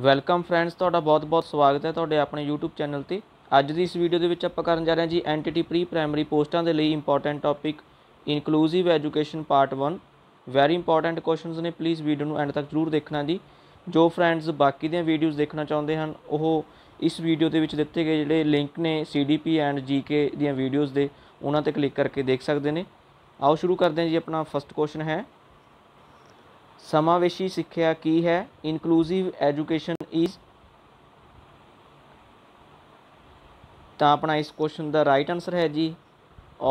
welcome friends ਤੁਹਾਡਾ ਬਹੁਤ-ਬਹੁਤ ਸਵਾਗਤ ਹੈ ਤੁਹਾਡੇ ਆਪਣੇ YouTube ਚੈਨਲ ਤੇ ਅੱਜ ਦੀ ਇਸ ਵੀਡੀਓ ਦੇ ਵਿੱਚ ਆਪਾਂ ਕਰਨ ਜਾ ਰਹੇ ਹਾਂ ਜੀ ਐਂਟੀਟੀ ਪ੍ਰੀ ਪ੍ਰਾਇਮਰੀ ਪੋਸਟਾਂ ਦੇ ਲਈ important topic inclusive education part 1 very important questions ਨੇ ਪਲੀਜ਼ ਵੀਡੀਓ ਨੂੰ ਐਂਡ ਤੱਕ ਜ਼ਰੂਰ ਦੇਖਣਾ ਜੀ ਜੋ ਫਰੈਂਡਸ ਬਾਕੀ ਦੀਆਂ ਵੀਡੀਓਜ਼ ਦੇਖਣਾ ਚਾਹੁੰਦੇ ਹਨ ਉਹ ਇਸ ਵੀਡੀਓ ਦੇ ਵਿੱਚ ਦਿੱਤੇ ਗਏ ਜਿਹੜੇ ਲਿੰਕ ਨੇ CDP ਐਂਡ GK ਦੀਆਂ ਵੀਡੀਓਜ਼ ਦੇ ਉਹਨਾਂ ਤੇ ਕਲਿੱਕ ਕਰਕੇ ਦੇਖ ਸਕਦੇ ਨੇ ਆਓ ਸ਼ੁਰੂ ਕਰਦੇ ਹਾਂ ਜੀ ਆਪਣਾ ਫਸਟ ਕੁਐਸਚਨ ਹੈ ਸਮਾਵੇਸ਼ੀ ਸਿੱਖਿਆ ਕੀ ਹੈ ਇਨਕਲੂਸਿਵ ਐਜੂਕੇਸ਼ਨ ਇਜ਼ ਤਾਂ ਆਪਣਾ ਇਸ ਕੁਐਸਚਨ ਦਾ ਰਾਈਟ ਆਨਸਰ ਹੈ ਜੀ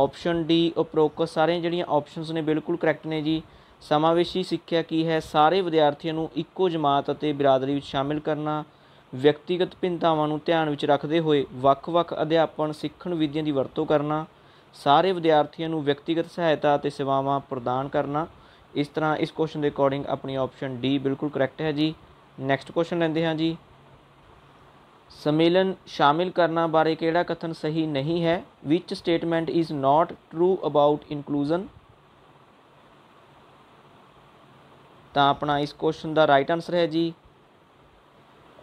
ਆਪਸ਼ਨ ਡੀ ਉਪਰੋਕਤ ਸਾਰੀਆਂ ਜਿਹੜੀਆਂ ਆਪਸ਼ਨਸ ਨੇ ਬਿਲਕੁਲ ਕਰੈਕਟ ਨੇ ਜੀ ਸਮਾਵੇਸ਼ੀ ਸਿੱਖਿਆ ਕੀ ਹੈ ਸਾਰੇ ਵਿਦਿਆਰਥੀਆਂ ਨੂੰ ਇੱਕੋ ਜਮਾਤ ਅਤੇ ਬਰਾਦਰੀ ਵਿੱਚ ਸ਼ਾਮਿਲ ਕਰਨਾ ਵਿਅਕਤੀਗਤ ਭਿੰਨਤਾਵਾਂ ਨੂੰ ਧਿਆਨ ਵਿੱਚ ਰੱਖਦੇ ਹੋਏ ਵੱਖ-ਵੱਖ ਅਧਿਆਪਨ ਸਿੱਖਣ ਵਿਧੀਆਂ ਦੀ ਵਰਤੋਂ ਕਰਨਾ ਸਾਰੇ ਵਿਦਿਆਰਥੀਆਂ ਨੂੰ ਵਿਅਕਤੀਗਤ ਸਹਾਇਤਾ ਅਤੇ ਸੇਵਾਵਾਂ ਪ੍ਰਦਾਨ ਕਰਨਾ ਇਸ ਤਰ੍ਹਾਂ ਇਸ ਕੁਐਸਚਨ ਦੇ ਅਕੋਰਡਿੰਗ ਆਪਣੀ ਆਪਸ਼ਨ ਡੀ ਬਿਲਕੁਲ ਕਰੈਕਟ ਹੈ ਜੀ ਨੈਕਸਟ ਕੁਐਸਚਨ ਲੈਂਦੇ ਹਾਂ ਜੀ ਸਮੇਲਨ ਸ਼ਾਮਿਲ ਕਰਨਾ ਬਾਰੇ ਕਿਹੜਾ ਕਥਨ ਸਹੀ ਨਹੀਂ ਹੈ which statement is not true about inclusion ਤਾਂ ਆਪਣਾ ਇਸ ਕੁਐਸਚਨ ਦਾ ਰਾਈਟ ਆਨਸਰ ਹੈ ਜੀ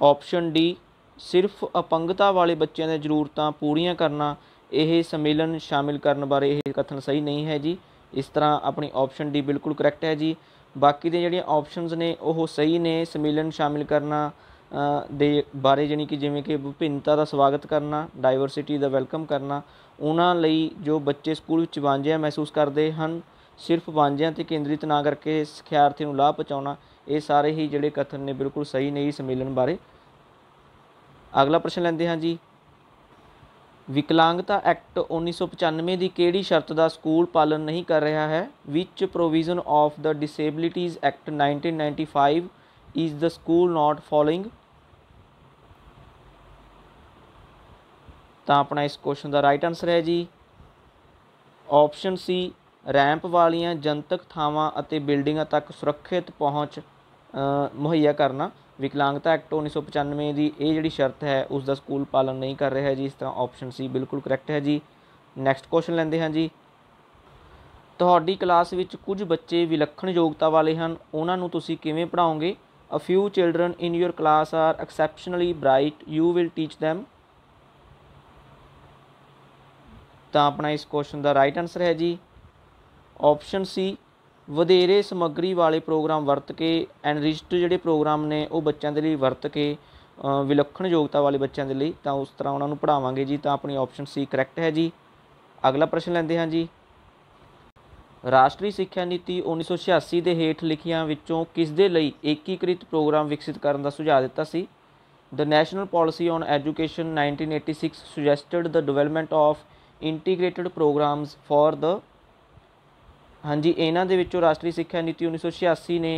ਆਪਸ਼ਨ ਡੀ ਸਿਰਫ ਅਪੰਗਤਾ ਵਾਲੇ ਬੱਚਿਆਂ ਦੀਆਂ ਜ਼ਰੂਰਤਾਂ ਪੂਰੀਆਂ ਕਰਨਾ ਇਹ ਸਮੇਲਨ ਸ਼ਾਮਿਲ ਕਰਨ ਬਾਰੇ ਇਹ ਕਥਨ ਸਹੀ ਨਹੀਂ ਹੈ ਜੀ ਇਸ ਤਰ੍ਹਾਂ ਆਪਣੀ ਆਪਸ਼ਨ ਡੀ ਬਿਲਕੁਲ ਕਰੈਕਟ ਹੈ ਜੀ ਬਾਕੀ ਦੇ ਜਿਹੜੀਆਂ ਆਪਸ਼ਨਸ ਨੇ ਉਹ ਸਹੀ ਨੇ ਸਮਿਲਨ ਸ਼ਾਮਿਲ ਕਰਨਾ ਦੇ ਬਾਰੇ ਜਾਨੀ ਕਿ ਜਿਵੇਂ ਕਿ ਵਿਭਿੰਨਤਾ ਦਾ ਸਵਾਗਤ ਕਰਨਾ ਡਾਈਵਰਸਿਟੀ ਦਾ ਵੈਲਕਮ ਕਰਨਾ ਉਹਨਾਂ ਲਈ ਜੋ ਬੱਚੇ ਸਕੂਲ ਵਿੱਚ ਵਾਂਝਿਆ ਮਹਿਸੂਸ ਕਰਦੇ ਹਨ ਸਿਰਫ ਵਾਂਝਿਆਂ ਤੇ ਕੇਂਦਰਿਤ ਨਾ ਕਰਕੇ ਸਿਖਿਆਰਥੀ ਨੂੰ ਲਾਭ ਪਹੁੰਚਾਉਣਾ ਇਹ ਸਾਰੇ ਹੀ ਜਿਹੜੇ ਕਥਨ ਨੇ ਬਿਲਕੁਲ ਸਹੀ ਨਹੀਂ ਸਮਿਲਨ ਬਾਰੇ ਅਗਲਾ ਪ੍ਰਸ਼ਨ ਲੈਂਦੇ ਹਾਂ ਜੀ ਵਿਕਲਾਂਗਤਾ ਐਕਟ 1995 ਦੀ ਕਿਹੜੀ ਸ਼ਰਤ ਦਾ ਸਕੂਲ ਪਾਲਨ ਨਹੀਂ ਕਰ ਰਿਹਾ ਹੈ which provision of the disabilities act 1995 is the school not following ਤਾਂ ਆਪਣਾ ਇਸ ਕੁਐਸਚਨ ਦਾ ਰਾਈਟ ਆਨਸਰ ਹੈ ਜੀ ਆਪਸ਼ਨ ਸੀ ਰੈਂਪ ਵਾਲੀਆਂ ਜਨਤਕ ਥਾਵਾਂ ਅਤੇ ਬਿਲਡਿੰਗਾਂ ਤੱਕ ਸੁਰੱਖਿਅਤ ਪਹੁੰਚ ਮੁਹੱਈਆ ਕਰਨਾ ਵਿਕਲਾਂਗਤਾ ਐਕਟ 1995 ਦੀ ਇਹ ਜਿਹੜੀ ਸ਼ਰਤ ਹੈ ਉਸ ਦਾ ਸਕੂਲ ਪਾਲਣ ਨਹੀਂ ਕਰ ਰਿਹਾ ਜੀ ਇਸ ਤਰ੍ਹਾਂ ਆਪਸ਼ਨ ਸੀ ਬਿਲਕੁਲ ਕਰੈਕਟ ਹੈ ਜੀ ਨੈਕਸਟ ਕੁਐਸਚਨ ਲੈਂਦੇ ਹਾਂ ਜੀ ਤੁਹਾਡੀ ਕਲਾਸ ਵਿੱਚ ਕੁਝ ਬੱਚੇ ਵਿਲੱਖਣ ਯੋਗਤਾ ਵਾਲੇ ਹਨ ਉਹਨਾਂ ਨੂੰ ਤੁਸੀਂ ਕਿਵੇਂ ਪੜ੍ਹਾਓਗੇ a few children in your class are exceptionally bright you will teach them ਤਾਂ ਆਪਣਾ ਇਸ ਕੁਐਸਚਨ ਦਾ ਰਾਈਟ ਆਨਸਰ ਹੈ ਜੀ ਆਪਸ਼ਨ ਸੀ ਵਧੇਰੇ ਸਮੱਗਰੀ ਵਾਲੇ ਪ੍ਰੋਗਰਾਮ ਵਰਤ ਕੇ ਐਨਰਿਸ਼ਟ ਜਿਹੜੇ ਪ੍ਰੋਗਰਾਮ ਨੇ ਉਹ ਬੱਚਿਆਂ ਦੇ ਲਈ ਵਰਤ ਕੇ ਵਿਲੱਖਣ ਯੋਗਤਾ ਵਾਲੇ ਬੱਚਿਆਂ ਦੇ ਲਈ ਤਾਂ ਉਸ ਤਰ੍ਹਾਂ ਉਹਨਾਂ ਨੂੰ ਪੜਾਵਾਂਗੇ ਜੀ ਤਾਂ ਆਪਣੀ ਆਪਸ਼ਨ ਸੀ ਕਰੈਕਟ ਹੈ ਜੀ ਅਗਲਾ ਪ੍ਰਸ਼ਨ ਲੈਂਦੇ ਹਾਂ ਜੀ ਰਾਸ਼ਟਰੀ ਸਿੱਖਿਆ ਨੀਤੀ 1986 ਦੇ ਹੇਠ ਲਿਖੀਆਂ ਵਿੱਚੋਂ ਕਿਸ ਦੇ ਲਈ ਏਕੀਕ੍ਰਿਤ ਪ੍ਰੋਗਰਾਮ ਵਿਕਸਿਤ ਕਰਨ ਦਾ ਸੁਝਾਅ ਦਿੱਤਾ ਸੀ the national policy on education 1986 suggested the development of integrated programmes for the ਹਾਂਜੀ ਇਹਨਾਂ ਦੇ ਵਿੱਚੋਂ ਰਾਸ਼ਟਰੀ ਸਿੱਖਿਆ ਨੀਤੀ 1986 ਨੇ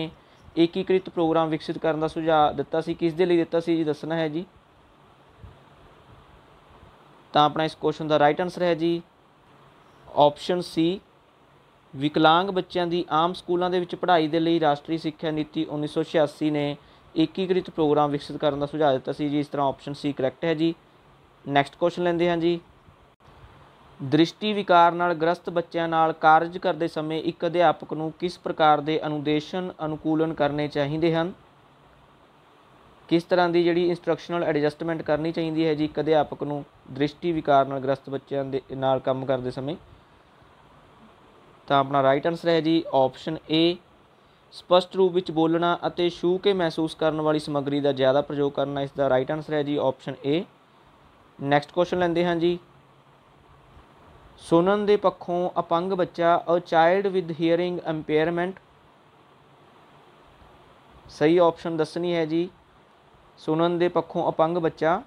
ਏਕੀਕ੍ਰਿਤ ਪ੍ਰੋਗਰਾਮ ਵਿਕਸਿਤ ਕਰਨ ਦਾ ਸੁਝਾਅ ਦਿੱਤਾ ਸੀ ਕਿਸ ਦੇ ਲਈ ਦਿੱਤਾ ਸੀ ਜੀ ਦੱਸਣਾ ਹੈ ਜੀ ਤਾਂ ਆਪਣਾ ਇਸ ਕੁਐਸਚਨ ਦਾ ਰਾਈਟ ਆਨਸਰ ਹੈ ਜੀ ਆਪਸ਼ਨ ਸੀ ਵਿਕਲਾਂਗ ਬੱਚਿਆਂ ਦੀ ਆਮ ਸਕੂਲਾਂ ਦੇ ਵਿੱਚ ਪੜ੍ਹਾਈ ਦੇ ਲਈ ਰਾਸ਼ਟਰੀ ਸਿੱਖਿਆ ਨੀਤੀ 1986 ਨੇ ਏਕੀਕ੍ਰਿਤ ਪ੍ਰੋਗਰਾਮ ਵਿਕਸਿਤ ਕਰਨ ਦਾ ਸੁਝਾਅ ਦਿੱਤਾ ਸੀ ਜੀ ਇਸ ਤਰ੍ਹਾਂ ਆਪਸ਼ਨ ਸੀ ਕਰੈਕਟ ਹੈ ਜੀ ਨੈਕਸਟ ਕੁਐਸਚਨ ਲੈਂਦੇ ਹਾਂ ਜੀ ਦ੍ਰਿਸ਼ਟੀ ਵਿਕਾਰ ਨਾਲ ਗ੍ਰਸਤ ਬੱਚਿਆਂ ਨਾਲ ਕਾਰਜ ਕਰਦੇ ਸਮੇਂ ਇੱਕ ਅਧਿਆਪਕ ਨੂੰ ਕਿਸ ਪ੍ਰਕਾਰ ਦੇ ਅਨੁਦੇਸ਼ਨ ਅਨੁਕੂਲਨ ਕਰਨੇ ਚਾਹੀਦੇ ਹਨ ਕਿਸ ਤਰ੍ਹਾਂ ਦੀ ਜਿਹੜੀ ਇਨਸਟਰਕਸ਼ਨਲ ਐਡਜਸਟਮੈਂਟ ਕਰਨੀ ਚਾਹੀਦੀ ਹੈ ਜੀ ਇੱਕ ਅਧਿਆਪਕ ਨੂੰ ਦ੍ਰਿਸ਼ਟੀ ਵਿਕਾਰ ਨਾਲ ਗ੍ਰਸਤ ਬੱਚਿਆਂ ਦੇ ਨਾਲ ਕੰਮ ਕਰਦੇ ਸਮੇਂ ਤਾਂ ਆਪਣਾ ਰਾਈਟ ਆਨਸਰ ਹੈ ਜੀ ਆਪਸ਼ਨ ਏ ਸਪਸ਼ਟ ਰੂਪ ਵਿੱਚ ਬੋਲਣਾ ਅਤੇ ਛੂ ਕੇ ਮਹਿਸੂਸ ਕਰਨ ਵਾਲੀ ਸਮੱਗਰੀ ਦਾ ਜ਼ਿਆਦਾ ਪ੍ਰਯੋਗ ਕਰਨਾ ਇਸ ਦਾ ਰਾਈਟ ਆਨਸਰ ਹੈ ਜੀ ਆਪਸ਼ਨ ਏ ਨੈਕਸਟ ਕੁਐਸਚਨ ਲੈਂਦੇ ਹਾਂ ਜੀ ਸੁਣਨ ਦੇ ਪੱਖੋਂ ਅਪੰਗ ਬੱਚਾ a child with hearing impairment ਸਹੀ ਆਪਸ਼ਨ ਦੱਸਣੀ ਹੈ ਜੀ ਸੁਣਨ ਦੇ ਪੱਖੋਂ ਅਪੰਗ ਬੱਚਾ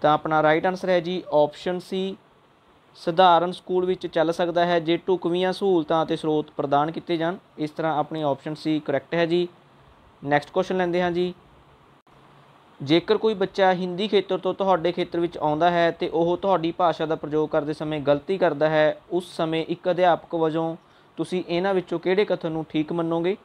ਤਾਂ ਆਪਣਾ ਰਾਈਟ ਆਨਸਰ ਹੈ ਜੀ ਆਪਸ਼ਨ ਸੀ ਸਧਾਰਨ ਸਕੂਲ ਵਿੱਚ ਚੱਲ ਸਕਦਾ ਹੈ ਜੇ ਢੁਕਵੀਆਂ ਸਹੂਲਤਾਂ ਅਤੇ ਸਰੋਤ ਪ੍ਰਦਾਨ ਕੀਤੇ ਜਾਣ ਇਸ ਤਰ੍ਹਾਂ ਆਪਣੀ ਆਪਸ਼ਨ ਸੀ ਕਰੈਕਟ ਹੈ ਜੀ ਨੈਕਸਟ ਕੁਐਸਚਨ ਲੈਂਦੇ ਹਾਂ ਜੀ ਜੇਕਰ ਕੋਈ ਬੱਚਾ ਹਿੰਦੀ ਖੇਤਰ ਤੋਂ ਤੁਹਾਡੇ ਖੇਤਰ ਵਿੱਚ ਆਉਂਦਾ ਹੈ ਤੇ ਉਹ ਤੁਹਾਡੀ ਭਾਸ਼ਾ ਦਾ ਪ੍ਰਯੋਗ ਕਰਦੇ ਸਮੇਂ ਗਲਤੀ ਕਰਦਾ ਹੈ ਉਸ ਸਮੇਂ ਇੱਕ ਅਧਿਆਪਕ ਵਜੋਂ ਤੁਸੀਂ ਇਹਨਾਂ ਵਿੱਚੋਂ ਕਿਹੜੇ ਕਥਨ ਨੂੰ ਠੀਕ ਮੰਨੋਗੇ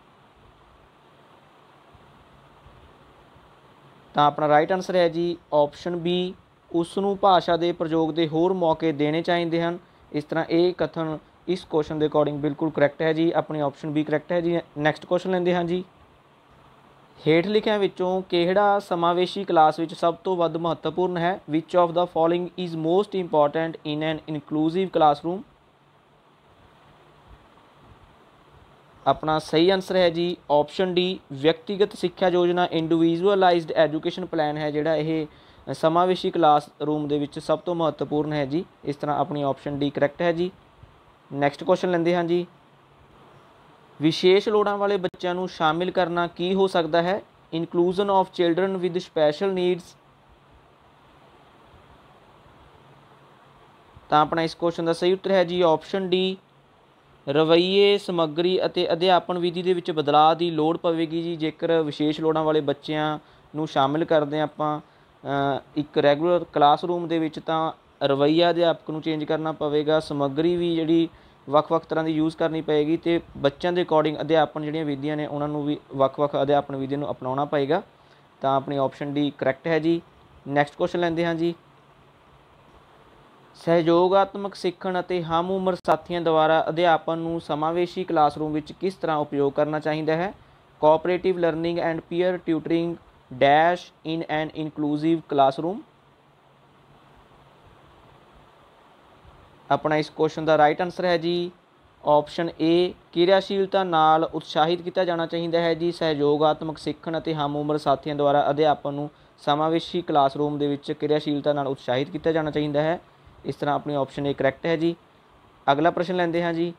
ਤਾਂ ਆਪਣਾ ਰਾਈਟ ਆਨਸਰ ਹੈ ਜੀ ਆਪਸ਼ਨ ਬੀ ਉਸ ਨੂੰ ਭਾਸ਼ਾ ਦੇ ਪ੍ਰਯੋਗ ਦੇ ਹੋਰ ਮੌਕੇ ਦੇਣੇ ਚਾਹੀਦੇ ਹਨ ਇਸ ਤਰ੍ਹਾਂ ਇਹ ਕਥਨ ਇਸ ਕੁਐਸਚਨ ਦੇ ਅਕੋਰਡਿੰਗ ਬਿਲਕੁਲ ਕਰੈਕਟ ਹੈ ਜੀ ਆਪਣੀ ਆਪਸ਼ਨ ਬੀ ਕਰੈਕਟ ਹੈ ਜੀ ਨੈਕਸਟ ਕੁਐਸਚਨ ਲੈਂਦੇ ਹਾਂ ਜੀ ਹੇਠ ਲਿਖਿਆਂ ਵਿੱਚੋਂ ਕਿਹੜਾ ਸਮਾਵੇਸ਼ੀ ਕਲਾਸ ਵਿੱਚ ਸਭ ਤੋਂ ਵੱਧ ਮਹੱਤਵਪੂਰਨ ਹੈ which of the following is most important in an inclusive classroom ਆਪਣਾ ਸਹੀ ਆਨਸਰ ਹੈ ਜੀ ਆਪਸ਼ਨ ਡੀ ਵਿਅਕਤੀਗਤ ਸਿੱਖਿਆ ਯੋਜਨਾ ਇੰਡੀਵਿਜੂਅਲਾਈਜ਼ਡ ਐਜੂਕੇਸ਼ਨ ਪਲਾਨ ਹੈ ਜਿਹੜਾ ਇਹ ਸਮਾਵੇਸ਼ੀ ਕਲਾਸਰੂਮ ਦੇ ਵਿੱਚ ਸਭ ਤੋਂ ਮਹੱਤਵਪੂਰਨ ਹੈ ਜੀ ਇਸ ਤਰ੍ਹਾਂ ਆਪਣੀ ਆਪਸ਼ਨ ਡੀ ਕਰੈਕਟ ਹੈ ਜੀ ਨੈਕਸਟ ਕੁਐਸਚਨ ਲੈਂਦੇ ਹਾਂ ਜੀ ਵਿਸ਼ੇਸ਼ ਲੋੜਾਂ ਵਾਲੇ ਬੱਚਿਆਂ ਨੂੰ ਸ਼ਾਮਿਲ ਕਰਨਾ ਕੀ ਹੋ ਸਕਦਾ ਹੈ inclusion of children with special needs ਤਾਂ ਆਪਣਾ ਇਸ ਕੁਐਸਚਨ ਦਾ ਸਹੀ ਉੱਤਰ ਹੈ ਜੀ ਆਪਸ਼ਨ ਡੀ ਰਵਈਏ ਸਮੱਗਰੀ ਅਤੇ ਅਧਿਆਪਨ ਵਿਧੀ ਦੇ ਵਿੱਚ ਬਦਲਾਅ ਦੀ ਲੋੜ ਪਵੇਗੀ ਜੀ ਜੇਕਰ ਵਿਸ਼ੇਸ਼ ਲੋੜਾਂ ਵਾਲੇ ਬੱਚਿਆਂ ਨੂੰ ਸ਼ਾਮਿਲ ਕਰਦੇ ਆਪਾਂ ਇੱਕ ਰੈਗੂਲਰ ਕਲਾਸਰੂਮ ਦੇ ਵਿੱਚ ਤਾਂ ਰਵਈਆ ਅਧਿਆਪਕ ਨੂੰ ਚੇਂਜ ਕਰਨਾ ਪਵੇਗਾ ਸਮੱਗਰੀ ਵੀ ਜਿਹੜੀ ਵੱਖ-ਵੱਖ ਤਰ੍ਹਾਂ ਦੀ ਯੂਜ਼ ਕਰਨੀ ਪਏਗੀ ਤੇ ਬੱਚਿਆਂ ਦੇ ਅਕੋਰਡਿੰਗ ਅਧਿਆਪਨ ਜਿਹੜੀਆਂ ਵਿਧੀਆਂ ਨੇ ਉਹਨਾਂ ਨੂੰ ਵੀ ਵੱਖ-ਵੱਖ ਅਧਿਆਪਨ ਵਿਧੀਆਂ ਨੂੰ ਅਪਣਾਉਣਾ ਪਏਗਾ ਤਾਂ ਆਪਣੀ ਆਪਸ਼ਨ ਡੀ ਕਰੈਕਟ ਹੈ ਜੀ ਨੈਕਸਟ ਕੁਐਸਚਨ ਲੈਂਦੇ ਹਾਂ ਜੀ ਸਹਿਯੋਗਾਤਮਕ ਸਿੱਖਣ ਅਤੇ ਹਮ ਉਮਰ ਸਾਥੀਆਂ ਦੁਆਰਾ ਅਧਿਆਪਨ ਨੂੰ ਸਮਾਵੇਸ਼ੀ ਕਲਾਸਰੂਮ ਵਿੱਚ ਕਿਸ ਤਰ੍ਹਾਂ ਉਪਯੋਗ ਕਰਨਾ ਚਾਹੀਦਾ ਹੈ cooperative learning and peer tutoring dash in an inclusive classroom ਆਪਣਾ ਇਸ ਕੁਐਸਚਨ ਦਾ ਰਾਈਟ ਆਨਸਰ ਹੈ ਜੀ ਆਪਸ਼ਨ ਏ ਕਿਰਿਆਸ਼ੀਲਤਾ ਨਾਲ ਉਤਸ਼ਾਹਿਤ ਕੀਤਾ ਜਾਣਾ ਚਾਹੀਦਾ ਹੈ ਜੀ ਸਹਿਯੋਗਾਤਮਕ ਸਿੱਖਣ ਅਤੇ ਹਮ ਉਮਰ ਸਾਥੀਆਂ ਦੁਆਰਾ ਅਧਿਆਪਨ ਨੂੰ ਸਮਾਵੇਸ਼ੀ ਕਲਾਸਰੂਮ ਦੇ ਵਿੱਚ ਕਿਰਿਆਸ਼ੀਲਤਾ ਨਾਲ ਉਤਸ਼ਾਹਿਤ ਕੀਤਾ ਜਾਣਾ ਚਾਹੀਦਾ ਹੈ ਇਸ ਤਰ੍ਹਾਂ ਆਪਣੀ ਆਪਸ਼ਨ ਏ ਕਰੈਕਟ ਹੈ ਜੀ ਅਗਲਾ ਪ੍ਰਸ਼ਨ ਲੈਂਦੇ ਹਾਂ ਜੀ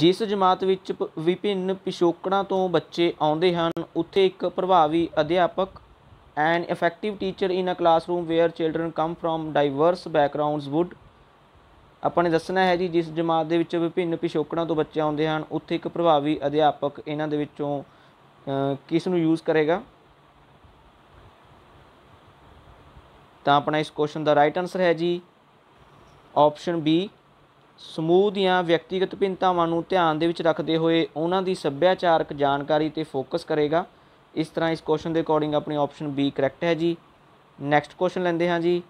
ਜਿਸ ਜਮਾਤ ਵਿੱਚ ਵਿਭਿੰਨ ਪਿਸ਼ੋਕੜਾਂ ਤੋਂ ਬੱਚੇ ਆਉਂਦੇ ਹਨ ਉੱਥੇ ਇੱਕ ਪ੍ਰਭਾਵੀ ਅਧਿਆਪਕ an effective teacher in a classroom where children come from diverse backgrounds would ਆਪਾਂ ਨੇ ਦੱਸਣਾ ਹੈ ਜੀ ਜਿਸ ਜਮਾਤ ਦੇ ਵਿੱਚ ਵਿਭਿੰਨ ਪਿਛੋਕੜਾਂ ਤੋਂ ਬੱਚੇ ਆਉਂਦੇ ਹਨ ਉੱਥੇ ਇੱਕ ਪ੍ਰਭਾਵੀ ਅਧਿਆਪਕ ਇਹਨਾਂ ਦੇ ਵਿੱਚੋਂ ਕਿਸ ਨੂੰ ਯੂਜ਼ ਕਰੇਗਾ ਤਾਂ ਆਪਣਾ ਇਸ ਕੁਐਸਚਨ ਦਾ ਰਾਈਟ ਆਨਸਰ ਹੈ ਜੀ ਆਪਸ਼ਨ ਬੀ ਸਮੂਹ ਦੀਆਂ ਵਿਅਕਤੀਗਤ ਭਿੰਨਤਾਵਾਂ ਨੂੰ ਧਿਆਨ ਦੇ ਵਿੱਚ ਰੱਖਦੇ ਹੋਏ ਉਹਨਾਂ ਦੀ ਸੱਭਿਆਚਾਰਕ ਜਾਣਕਾਰੀ ਤੇ ਫੋਕਸ ਕਰੇਗਾ ਇਸ ਤਰ੍ਹਾਂ ਇਸ ਕੁਐਸਚਨ ਦੇ ਅਕੋਰਡਿੰਗ ਆਪਣੀ ਆਪਸ਼ਨ ਬੀ ਕਰੈਕਟ ਹੈ ਜੀ ਨੈਕਸਟ ਕੁਐਸਚਨ ਲੈਂਦੇ ਹਾਂ ਜੀ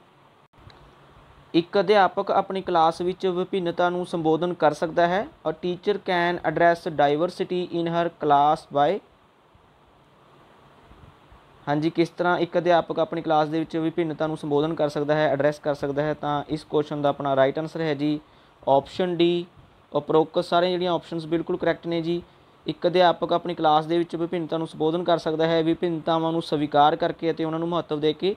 ਇੱਕ ਅਧਿਆਪਕ ਆਪਣੀ ਕਲਾਸ ਵਿੱਚ ਵਿਭਿੰਨਤਾ ਨੂੰ ਸੰਬੋਧਨ ਕਰ ਸਕਦਾ ਹੈ a teacher can address diversity in her class by ਹਾਂਜੀ ਕਿਸ ਤਰ੍ਹਾਂ ਇੱਕ ਅਧਿਆਪਕ ਆਪਣੀ ਕਲਾਸ ਦੇ ਵਿੱਚ ਵਿਭਿੰਨਤਾ ਨੂੰ ਸੰਬੋਧਨ ਕਰ ਸਕਦਾ ਹੈ ਐਡਰੈਸ ਕਰ ਸਕਦਾ ਹੈ ਤਾਂ ਇਸ ਕੁਐਸਚਨ ਦਾ ਆਪਣਾ ਰਾਈਟ ਆਨਸਰ ਹੈ ਜੀ ਆਪਸ਼ਨ ਡੀ ਉਪਰੋਕਤ ਸਾਰੇ ਜਿਹੜੀਆਂ ਆਪਸ਼ਨਸ ਬਿਲਕੁਲ ਕਰੈਕਟ ਨੇ ਜੀ ਇੱਕ ਅਧਿਆਪਕ ਆਪਣੀ ਕਲਾਸ ਦੇ ਵਿੱਚ ਵਿਭਿੰਨਤਾ ਨੂੰ ਸੰਬੋਧਨ ਕਰ ਸਕਦਾ ਹੈ ਵਿਭਿੰਨਤਾਵਾਂ ਨੂੰ ਸਵੀਕਾਰ ਕਰਕੇ ਅਤੇ ਉਹਨਾਂ ਨੂੰ ਮਹੱਤਵ ਦੇ ਕੇ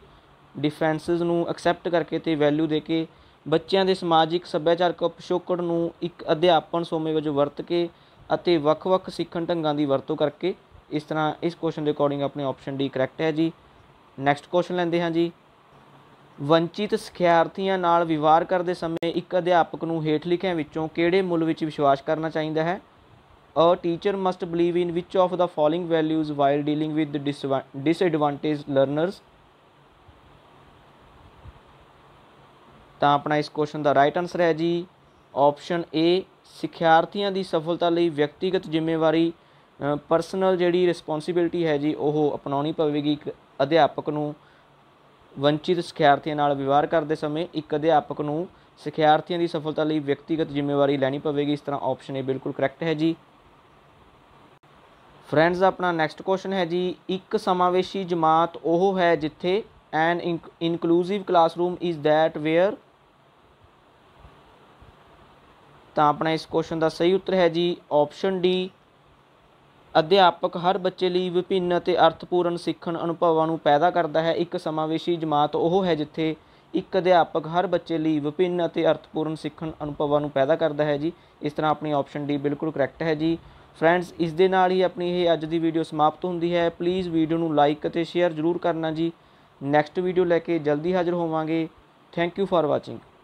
ਡਿਫੈਂਸਸ ਨੂੰ ਐਕਸੈਪਟ ਕਰਕੇ ਤੇ ਵੈਲਿਊ ਦੇ ਕੇ ਬੱਚਿਆਂ ਦੇ ਸਮਾਜਿਕ ਸੱਭਿਆਚਾਰਕ ਪਿਛੋਕੜ ਨੂੰ ਇੱਕ ਅਧਿਆਪਨ ਸੋਮੇ ਵਜੋਂ ਵਰਤ ਕੇ ਅਤੇ ਵੱਖ-ਵੱਖ ਸਿੱਖਣ ਢੰਗਾਂ ਦੀ ਵਰਤੋਂ ਕਰਕੇ ਇਸ ਤਰ੍ਹਾਂ ਇਸ ਕੁਐਸਚਨ ਦੇ ਅਕੋਰਡਿੰਗ ਆਪਣੇ ਆਪਸ਼ਨ ਡੀ ਕਰੈਕਟ ਹੈ ਜੀ ਨੈਕਸਟ ਕੁਐਸਚਨ ਲੈਂਦੇ ਹਾਂ ਜੀ ਵੰਚਿਤ ਸਿਖਿਆਰਥੀਆਂ ਨਾਲ ਵਿਵਹਾਰ ਕਰਦੇ ਸਮੇਂ ਇੱਕ ਅਧਿਆਪਕ ਨੂੰ ਹੇਠ ਲਿਖਿਆਂ ਵਿੱਚੋਂ ਕਿਹੜੇ ਮੁੱਲ ਵਿੱਚ ਵਿਸ਼ਵਾਸ ਕਰਨਾ ਚਾਹੀਦਾ ਹੈ a teacher must believe in which of the following values while dealing with disadvantage learners ਤਾਂ ਆਪਣਾ ਇਸ ਕੁਐਸਚਨ ਦਾ ਰਾਈਟ ਆਨਸਰ ਹੈ ਜੀ ਆਪਸ਼ਨ ਏ ਸਿੱਖਿਆਰਥੀਆਂ ਦੀ ਸਫਲਤਾ ਲਈ ਵਿਅਕਤੀਗਤ ਜ਼ਿੰਮੇਵਾਰੀ ਪਰਸਨਲ ਜਿਹੜੀ ਰਿਸਪੌਂਸਿਬਿਲਟੀ ਹੈ ਜੀ ਉਹ ਅਪਣਾਉਣੀ ਪਵੇਗੀ ਇੱਕ ਅਧਿਆਪਕ ਨੂੰ ਵੰਚਿਤ ਸਿੱਖਿਆਰਥੀਆਂ ਨਾਲ ਵਿਵਹਾਰ ਕਰਦੇ ਸਮੇਂ ਇੱਕ ਅਧਿਆਪਕ ਨੂੰ ਸਿੱਖਿਆਰਥੀਆਂ ਦੀ ਸਫਲਤਾ ਲਈ ਵਿਅਕਤੀਗਤ ਜ਼ਿੰਮੇਵਾਰੀ ਲੈਣੀ ਪਵੇਗੀ ਇਸ ਤਰ੍ਹਾਂ ਆਪਸ਼ਨ ਏ ਬਿਲਕੁਲ ਕਰੈਕਟ ਹੈ ਜੀ ਫਰੈਂਡਸ ਆਪਣਾ ਨੈਕਸਟ ਕੁਐਸਚਨ ਹੈ ਜੀ ਇੱਕ ਸਮਾਵੇਸ਼ੀ ਜਮਾਤ ਉਹ ਹੈ ਜਿੱਥੇ an inclusive classroom is that where ਤਾਂ ਆਪਣਾ ਇਸ ਕੁਐਸਚਨ ਦਾ ਸਹੀ ਉੱਤਰ ਹੈ ਜੀ ਆਪਸ਼ਨ ਡੀ ਅਧਿਆਪਕ ਹਰ ਬੱਚੇ ਲਈ ਵਿਭਿੰਨ ਅਤੇ ਅਰਥਪੂਰਨ ਸਿੱਖਣ ਅਨੁਭਵਾਂ ਨੂੰ ਪੈਦਾ ਕਰਦਾ ਹੈ ਇੱਕ ਸਮਾਵੇਸ਼ੀ ਜਮਾਤ ਉਹ ਹੈ ਜਿੱਥੇ ਇੱਕ ਅਧਿਆਪਕ ਹਰ ਬੱਚੇ ਲਈ ਵਿਭਿੰਨ ਅਤੇ ਅਰਥਪੂਰਨ ਸਿੱਖਣ ਅਨੁਭਵਾਂ ਨੂੰ ਪੈਦਾ ਕਰਦਾ ਹੈ ਜੀ ਇਸ ਤਰ੍ਹਾਂ ਆਪਣੀ ਆਪਸ਼ਨ ਡੀ ਬਿਲਕੁਲ ਕਰੈਕਟ ਹੈ ਜੀ ਫਰੈਂਡਸ ਇਸ ਦੇ ਨਾਲ ਹੀ ਆਪਣੀ ਇਹ ਅੱਜ ਦੀ ਵੀਡੀਓ ਸਮਾਪਤ ਹੁੰਦੀ ਹੈ ਪਲੀਜ਼ ਵੀਡੀਓ ਨੂੰ ਲਾਈਕ ਅਤੇ ਸ਼ੇਅਰ ਜ਼ਰੂਰ ਕਰਨਾ ਜੀ ਨੈਕਸਟ ਵੀਡੀਓ ਲੈ ਕੇ ਜਲਦੀ ਹਾਜ਼ਰ ਹੋਵਾਂਗੇ ਥੈਂਕ ਯੂ ਫਾਰ ਵਾਚਿੰਗ